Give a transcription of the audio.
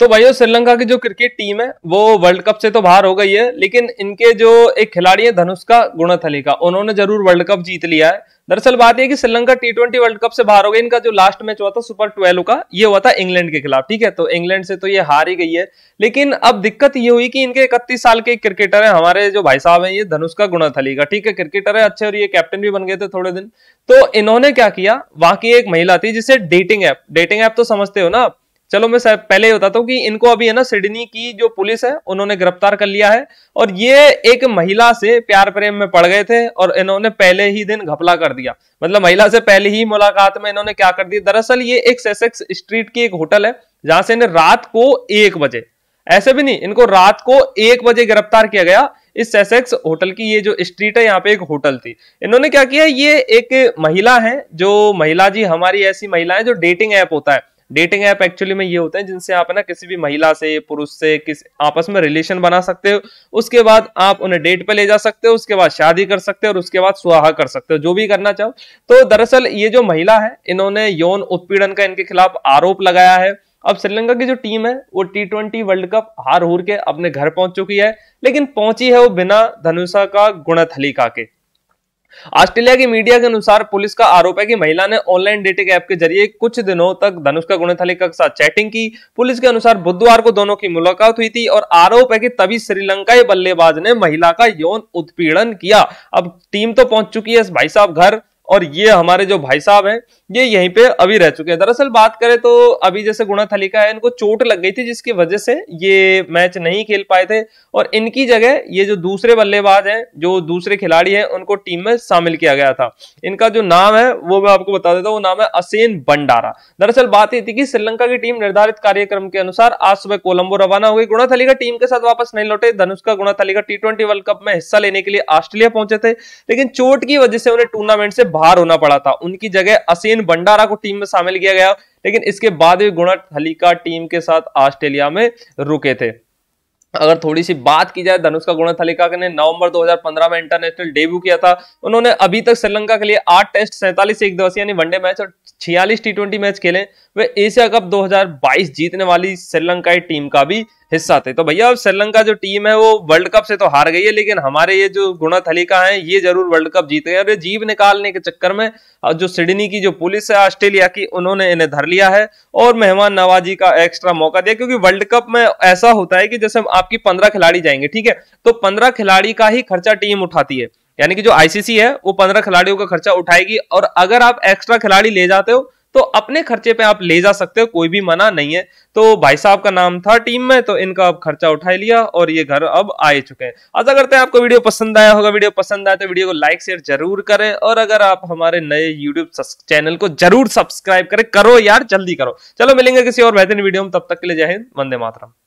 तो भाइयों श्रीलंका की जो क्रिकेट टीम है वो वर्ल्ड कप से तो बाहर हो गई है लेकिन इनके जो एक खिलाड़ी है धनुष्का गुणथली का उन्होंने जरूर वर्ल्ड कप जीत लिया है दरअसल बात यह कि Sri Lanka T twenty World Cup से बाहर हो गई इनका जो लास्ट मैच हुआ था सुपर ट्वेल्व का ये हुआ था इंग्लैंड के खिलाफ ठीक है तो इंग्लैंड से तो ये हार ही गई है लेकिन अब दिक्कत ये हुई कि इनके इकतीस साल के क्रिकेटर है हमारे जो भाई साहब हैं ये धनुष्का गुणथली का ठीक है क्रिकेटर है अच्छे और ये कैप्टन भी बन गए थे थोड़े दिन तो इन्होंने क्या किया वहां की एक महिला थी जिसे डेटिंग ऐप डेटिंग ऐप तो समझते हो ना आप चलो मैं पहले ही बताता हूँ कि इनको अभी है ना सिडनी की जो पुलिस है उन्होंने गिरफ्तार कर लिया है और ये एक महिला से प्यार प्रेम में पड़ गए थे और इन्होंने पहले ही दिन घपला कर दिया मतलब महिला से पहले ही मुलाकात में इन्होंने क्या कर दिया दरअसल ये एक सेसेक्स स्ट्रीट की एक होटल है जहां से इन्हें रात को एक बजे ऐसे भी नहीं इनको रात को एक बजे गिरफ्तार किया गया इस सेसेक्स होटल की ये जो स्ट्रीट है यहाँ पे एक होटल थी इन्होंने क्या किया ये एक महिला है जो महिला जी हमारी ऐसी महिला है जो डेटिंग ऐप होता है डेटिंग ऐप एक्चुअली में ये होते हैं जिनसे आप ना किसी भी महिला से पुरुष से किस आपस में रिलेशन बना सकते हो उसके बाद आप उन्हें डेट पे ले जा सकते हो उसके बाद शादी कर सकते हो और उसके बाद सुहा कर सकते हो जो भी करना चाहो तो दरअसल ये जो महिला है इन्होंने यौन उत्पीड़न का इनके खिलाफ आरोप लगाया है अब श्रीलंका की जो टीम है वो टी ट्वेंटी वर्ल्ड कप हार हूर के अपने घर पहुंच चुकी है लेकिन पहुंची है वो बिना धनुषा का गुणथली का के ऑस्ट्रेलिया की मीडिया के अनुसार पुलिस का आरोप है कि महिला ने ऑनलाइन डेटिंग ऐप के जरिए कुछ दिनों तक धनुष्का गुणथली के साथ चैटिंग की पुलिस के अनुसार बुधवार को दोनों की मुलाकात हुई थी और आरोप है कि तभी श्रीलंकाई बल्लेबाज ने महिला का यौन उत्पीड़न किया अब टीम तो पहुंच चुकी है भाई साहब घर और ये हमारे जो भाई साहब हैं ये यहीं पे अभी रह चुके हैं दरअसल बात करें तो अभी जैसे गुणा थलिका है इनको चोट लग गई थी जिसकी वजह से ये मैच नहीं खेल पाए थे और इनकी जगह ये जो दूसरे बल्लेबाज हैं जो दूसरे खिलाड़ी हैं उनको टीम में शामिल किया गया था इनका जो नाम है वो मैं आपको बता देता हूँ वो नाम है असेन बंडारा दरअसल बात ये थी कि श्रीलंका की टीम निर्धारित कार्यक्रम के अनुसार आज सुबह कोलंबो रवाना हो गई गुणा थलिका टीम के साथ वापस नहीं लौटे का गुणा थलिका टी वर्ल्ड कप में हिस्सा लेने के लिए ऑस्ट्रेलिया पहुंचे थे लेकिन चोट की वजह से उन्हें टूर्नामेंट से बाहर होना पड़ा था उनकी जगह असीन भंडारा को टीम में शामिल किया गया लेकिन इसके बाद भी गुणट हलिका टीम के साथ ऑस्ट्रेलिया में रुके थे अगर थोड़ी सी बात की जाए धनुष का गुणत हलिका ने नवंबर 2015 में इंटरनेशनल डेब्यू किया था उन्होंने अभी तक श्रीलंका के लिए आठ टेस्ट सैंतालीस एक दिवसीय यानी वनडे मैच और छियालीस टी मैच खेले वे एशिया कप 2022 जीतने वाली श्रीलंकाई टीम का भी हिस्सा थे तो भैया अब श्रीलंका जो टीम है वो वर्ल्ड कप से तो हार गई है लेकिन हमारे ये जो गुणा थलिका है ये जरूर वर्ल्ड कप जीत गए और ये जीव निकालने के चक्कर में और जो सिडनी की जो पुलिस है ऑस्ट्रेलिया की उन्होंने इन्हें धर लिया है और मेहमान नवाजी का एक्स्ट्रा मौका दिया क्योंकि वर्ल्ड कप में ऐसा होता है कि जैसे आपकी पंद्रह खिलाड़ी जाएंगे ठीक है तो पंद्रह खिलाड़ी का ही खर्चा टीम उठाती है यानी कि जो आईसीसी है वो पंद्रह खिलाड़ियों का खर्चा उठाएगी और अगर आप एक्स्ट्रा खिलाड़ी ले जाते हो तो अपने खर्चे पे आप ले जा सकते हो कोई भी मना नहीं है तो भाई साहब का नाम था टीम में तो इनका अब खर्चा उठा लिया और ये घर अब आए चुके हैं आशा करते हैं आपको वीडियो पसंद आया होगा वीडियो पसंद आया तो वीडियो को लाइक शेयर जरूर करें और अगर आप हमारे नए यूट्यूब चैनल को जरूर सब्सक्राइब करें करो यार जल्दी करो चलो मिलेंगे किसी और बेहतरीन वीडियो में तब तक के लिए जय हिंद वंदे मातरम